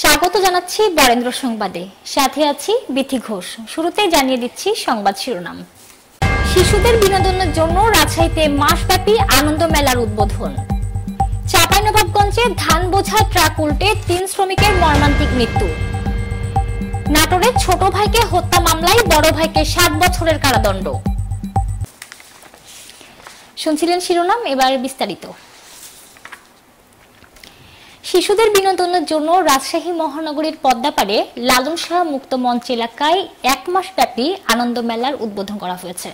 স্বাগত জানাচ্ছি বরেন্দ্র সংবাদে সাথে আছি বিথি ঘোষ শুরুতেই জানিয়ে দিচ্ছি সংবাদ শিরোনাম শিশুদের বিনোদনের জন্য রাজশাহীতে মাসব্যাপী আনন্দ মেলার উদ্বোধন চাঁপাইনবাবগঞ্জে ধান বোঝা ট্রাক উল্টে তিন শ্রমিকের মর্মান্তিক মৃত্যু নাটোরের ছোট ভাইকে হত্যা মামলায় বড় ভাইকে সাত বছরের কারাদণ্ড শুনছিলেন শিরোনাম এবার বিস্তারিত শিশুদের বিনোদনের জন্য রাজশাহী মহানগরীর পদ্মাপাড়ে লালন শাহ মুক্ত মঞ্চ এলাকায় এক মাস ব্যাপী আনন্দ মেলার উদ্বোধন করা হয়েছে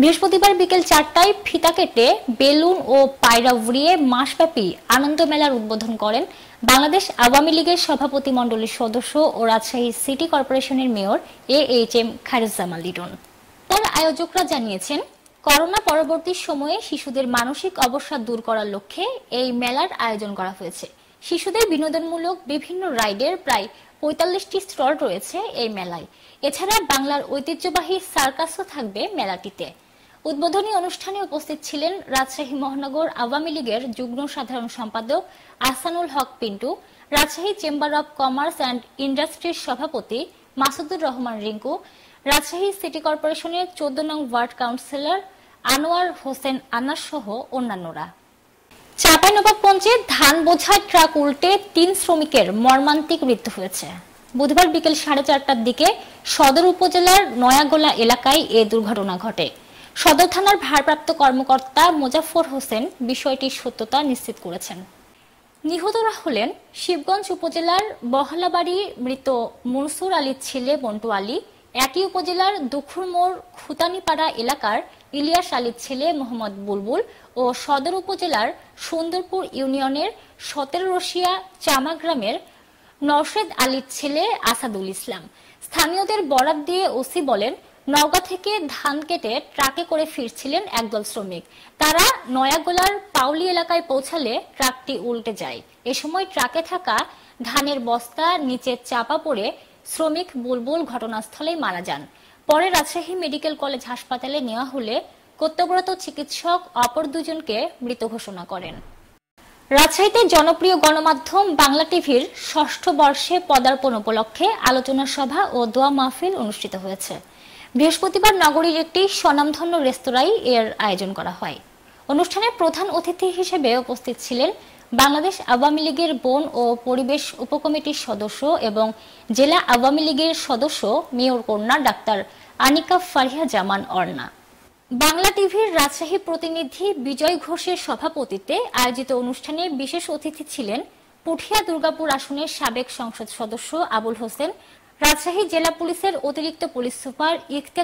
বৃহস্পতিবার বিকেল চারটায় ফিতা কেটে বেলুন ও পায়রা উড়িয়ে মাসব্যাপী আনন্দ মেলার উদ্বোধন করেন বাংলাদেশ আওয়ামী লীগের সভাপতি মণ্ডলীর সদস্য ও রাজশাহী সিটি কর্পোরেশনের mayor A H M Khairuzzaman Liton তার আয়োজকরা জানিয়েছেন করোনা পরবর্তী সময়ে শিশুদের মানসিক অবসাদ দূর করার লক্ষ্যে এই মেলার আয়োজন করা হয়েছে শিশুদের বিনোদনমূলক বিভিন্ন রাইডের প্রায় পঁয়তাল্লিশটি স্টল রয়েছে এই মেলায় এছাড়া বাংলার ঐতিহ্যবাহী সার্কাসও থাকবে মেলাটিতে উদ্বোধনী অনুষ্ঠানে উপস্থিত ছিলেন রাজশাহী মহানগর আওয়ামী লীগের যুগ্ম সাধারণ সম্পাদক Ahsanul Haque Pintu Rajshahi chamber of commerce and ইন্ডাস্ট্রির সভাপতি মাসুদুর রহমান রিঙ্কু রাজশাহী সিটি কর্পোরেশনের চোদ্দ নং ওয়ার্ড কাউন্সিলর আনোয়ার হোসেন আনাস সহ অন্যান্যরা চাঁপাইনবাবগঞ্জে ধান বোঝাই ট্রাক উল্টে তিন শ্রমিকের মর্মান্তিক মৃত্যু হয়েছে বুধবার বিকেল সাড়ে চারটার দিকে সদর উপজেলার নয়াগোলা এলাকায় এ দুর্ঘটনা ঘটে সদর থানার ভারপ্রাপ্ত কর্মকর্তা মোজাফর হোসেন বিষয়টির সত্যতা নিশ্চিত করেছেন নিহতরা হলেন শিবগঞ্জ উপজেলার বহলাবাড়ি মৃত মনসুর আলীর ছেলে বন্টু আলী একই উপজেলার দুখুরমোড় খুতানিপাড়া এলাকার ইলিয়াস আলীর ছেলে মোহাম্মদ বুলবুল ও সদর উপজেলার সুন্দরপুর ইউনিয়নের সতেরো রশিয়া চামা গ্রামের নরশেদ আলীর ছেলে আসাদুল ইসলাম স্থানীয়দের বরাত দিয়ে ওসি বলেন নওগাঁ থেকে ধান কেটে ট্রাকে করে ফিরছিলেন একদল শ্রমিক তারা নয়াগোলার পাউলি এলাকায় পৌঁছালে ট্রাকটি উল্টে যায় এ সময় ট্রাকে থাকা ধানের বস্তা নিচে চাপা পড়ে শ্রমিক বুলবুল ঘটনাস্থলেই মারা যান পরে রাজশাহী মেডিকেল কলেজ হাসপাতালে নেওয়া হলে কর্তব্যরত চিকিৎসক অপর দুজনকে মৃত ঘোষণা করেন রাজশাহীতে জনপ্রিয় গণমাধ্যম বাংলা টিভির ষষ্ঠ বর্ষে পদার্পণ উপলক্ষে আলোচনা সভা ও দোয়া মাহফিল অনুষ্ঠিত হয়েছে বৃহস্পতিবার নগরীর একটি স্বনামধন্য রেস্তোরাঁয় এর আয়োজন করা হয় অনুষ্ঠানে প্রধান অতিথি হিসেবে উপস্থিত ছিলেন বাংলাদেশ আওয়ামী লীগের বন ও পরিবেশ উপকমিটির সদস্য এবং জেলা আওয়ামী লীগের সদস্য মেয়র কন্যা ডাক্তার আনিকা ফারিয়া জামান অর্ণা বাংলা টিভির রাজশাহী প্রতিনিধি বিজয় ঘোষের সভাপতিত্বে আয়োজিত অনুষ্ঠানে বিশেষ অতিথি ছিলেন পুঠিয়া দুর্গাপুর আসনের সাবেক সংসদ সদস্য আবুল হোসেন রাজশাহী জেলা পুলিশের অতিরিক্ত পুলিশ সুপার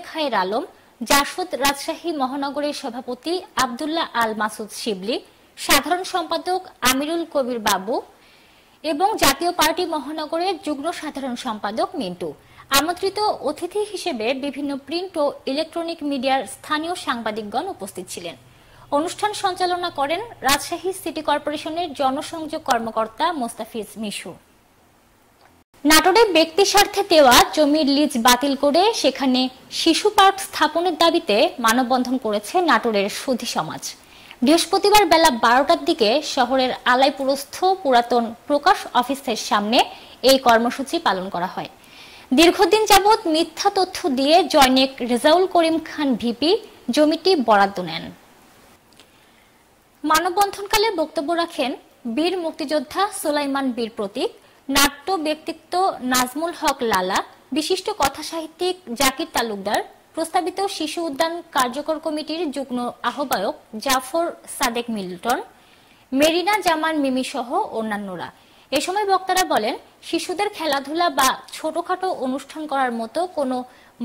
খায়ের আলম জাসদ রাজশাহী মহানগরের সভাপতি আবদুল্লাহ আল মাসুদ শিবলি সাধারণ সম্পাদক আমিরুল কবির বাবু এবং জাতীয় পার্টি মহানগরের যুগ্ম সাধারণ সম্পাদক মিন্টু আমন্ত্রিত অতিথি হিসেবে বিভিন্ন প্রিন্ট ও ইলেকট্রনিক মিডিয়ার স্থানীয় সাংবাদিকগণ উপস্থিত ছিলেন অনুষ্ঠান সঞ্চালনা করেন রাজশাহী সিটি কর্পোরেশনের জনসংযোগ কর্মকর্তা মোস্তাফিজ মিশু নাটোরে ব্যক্তি স্বার্থে দেওয়া জমির লিজ বাতিল করে সেখানে শিশু পার্ক স্থাপনের দাবিতে মানববন্ধন করেছে নাটোরের সুধী সমাজ বৃহস্পতিবার বেলা বারোটার দিকে শহরের আলাইপুরস্থ পুরাতন প্রকাশ অফিসের সামনে এই কর্মসূচি পালন করা হয় দীর্ঘদিন যাবৎ মিথ্যা তথ্য দিয়ে জয়নিক রেজাউল করিম খান ভিপি জমিটি বরাদ্দ নেন মানববন্ধনকালে বক্তব্য রাখেন বীর মুক্তিযোদ্ধা সোলাইমান বীর প্রতীক নাট্য ব্যক্তিত্ব নাজমুল হক লালা বিশিষ্ট কথাসাহিত্যিক জাকির তালুকদার প্রস্তাবিত শিশু উদ্যান কার্যকর কমিটির যুগ্ম আহ্বায়ক জাফর সাদেক মিল্টন মেরিনা জামান মিমি সহ অন্যান্যরা এ সময় বক্তারা বলেন শিশুদের খেলাধুলা বা ছোটখাটো অনুষ্ঠান করার মতো কোনো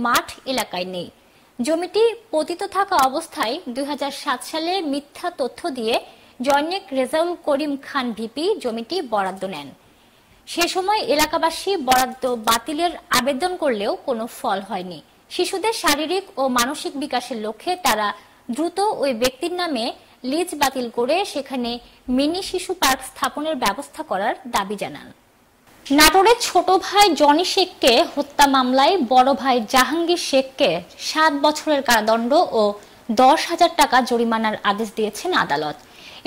মাঠ এলাকায় নেই জমিটি পতিত থাকা অবস্থায় দুই সালে মিথ্যা তথ্য দিয়ে জয়নেক রেজাউল করিম খান ভিপি জমিটি বরাদ্দ নেন সে সময় এলাকাবাসী বরাদ্দ বাতিলের আবেদন করলেও কোনো ফল হয়নি শিশুদের শারীরিক ও মানসিক বিকাশের লক্ষ্যে তারা দ্রুত ওই ব্যক্তির নামে লিজ বাতিল করে সেখানে মিনি শিশু পার্ক স্থাপনের ব্যবস্থা করার দাবি জানান নাটোরের ছোট ভাই জনি শেখকে হত্যা মামলায় বড় ভাই জাহাঙ্গীর শেখকে সাত বছরের কারাদণ্ড ও দশ হাজার টাকা জরিমানার আদেশ দিয়েছেন আদালত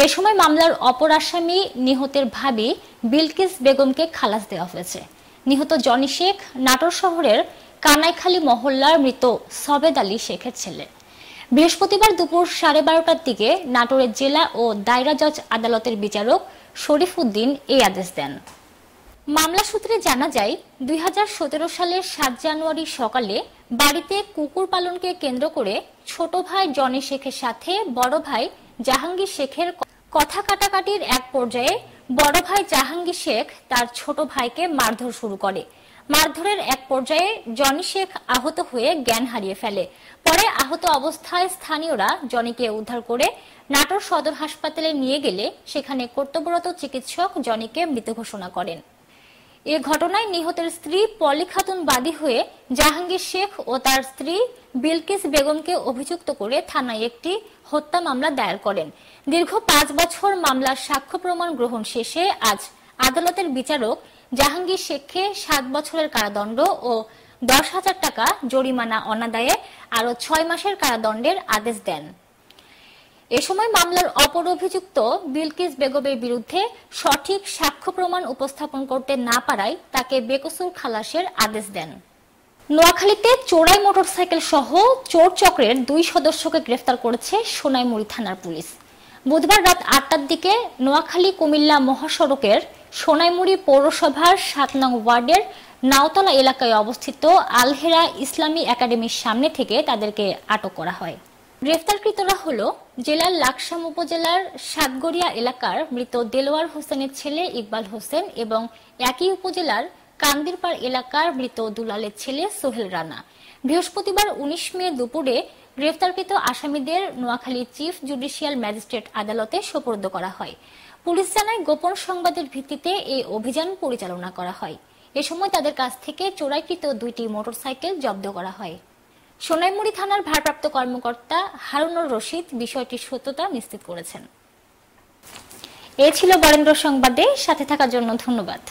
এ সময় মামলার অপর আসামি নিহতের ভাবি বিলকিস বেগমকে খালাস দেওয়া হয়েছে নিহত জনি শেখ নাটোর শহরের কানাইখালী মহল্লার মৃত সবেদ আলী শেখের ছেলে বৃহস্পতিবার দুপুর সাড়ে বারোটার দিকে নাটোরের জেলা ও দায়রা জজ আদালতের বিচারক শরীফ উদ্দিন এই আদেশ দেন মামলা সূত্রে জানা যায় দুই সালের সাত জানুয়ারি সকালে বাড়িতে কুকুর পালনকে কেন্দ্র করে ছোট ভাই জনি শেখের সাথে বড় ভাই জাহাঙ্গীর শেখের কথা কাটাকাটির এক পর্যায়ে বড় ভাই জাহাঙ্গীর শেখ তার ছোট ভাইকে মারধর শুরু করে মারধরের এক পর্যায়ে জনি শেখ আহত হয়ে জ্ঞান হারিয়ে ফেলে পরে আহত অবস্থায় স্থানীয়রা জনিকে উদ্ধার করে নাটোর সদর হাসপাতালে নিয়ে গেলে সেখানে কর্তব্যরত চিকিৎসক জনিকে মৃত ঘোষণা করেন এ ঘটনায় নিহতের স্ত্রী পলি খাতুন বাদী হয়ে জাহাঙ্গীর শেখ ও তার স্ত্রী বিলকিস বেগমকে অভিযুক্ত করে থানায় একটি হত্যা মামলা দায়ের করেন দীর্ঘ পাঁচ বছর মামলার সাক্ষ্য প্রমাণ গ্রহণ শেষে আজ আদালতের বিচারক জাহাঙ্গীর শেখকে সাত বছরের কারাদণ্ড ও দশ হাজার টাকা জরিমানা অনাদায়ে আরও ছয় মাসের কারাদণ্ডের আদেশ দেন এ সময় মামলার অপর অভিযুক্ত বিলকিস বেগমের বিরুদ্ধে সঠিক সাক্ষ্য প্রমাণ উপস্থাপন করতে না পারায় তাকে বেকসুর খালাসের আদেশ দেন নোয়াখালীতে চোরাই মোটরসাইকেল সহ চোর চক্রের দুই সদস্যকে গ্রেফতার করেছে সোনাইমুড়ি থানার পুলিশ বুধবার রাত আটটার দিকে নোয়াখালী কুমিল্লা মহাসড়কের সোনাইমুড়ি পৌরসভার সাত নং ওয়ার্ডের নাওতলা এলাকায় অবস্থিত আলহেরা ইসলামী একাডেমির সামনে থেকে তাদেরকে আটক করা হয় গ্রেফতারকৃতরা হল জেলার লাকসাম উপজেলার সাতগড়িয়া এলাকার মৃত দেলোয়ার হোসেনের ছেলে ইকবাল হোসেন এবং একই উপজেলার কান্দিরপাড় এলাকার মৃত দুলালের ছেলে সোহেল রানা বৃহস্পতিবার উনিশ মে দুপুরে গ্রেফতারকৃত আসামিদের নোয়াখালী চিফ জুডিশিয়াল ম্যাজিস্ট্রেট আদালতে সোপর্দ করা হয় পুলিশ জানায় গোপন সংবাদের ভিত্তিতে এই অভিযান পরিচালনা করা হয় এ সময় তাদের কাছ থেকে চোরাইকৃত দুইটি মোটরসাইকেল জব্দ করা হয় সোনাইমুড়ি থানার ভারপ্রাপ্ত কর্মকর্তা হারুনুর রশিদ বিষয়টির সত্যতা নিশ্চিত করেছেন এ ছিল বরেন্দ্র সংবাদে সাথে থাকার জন্য ধন্যবাদ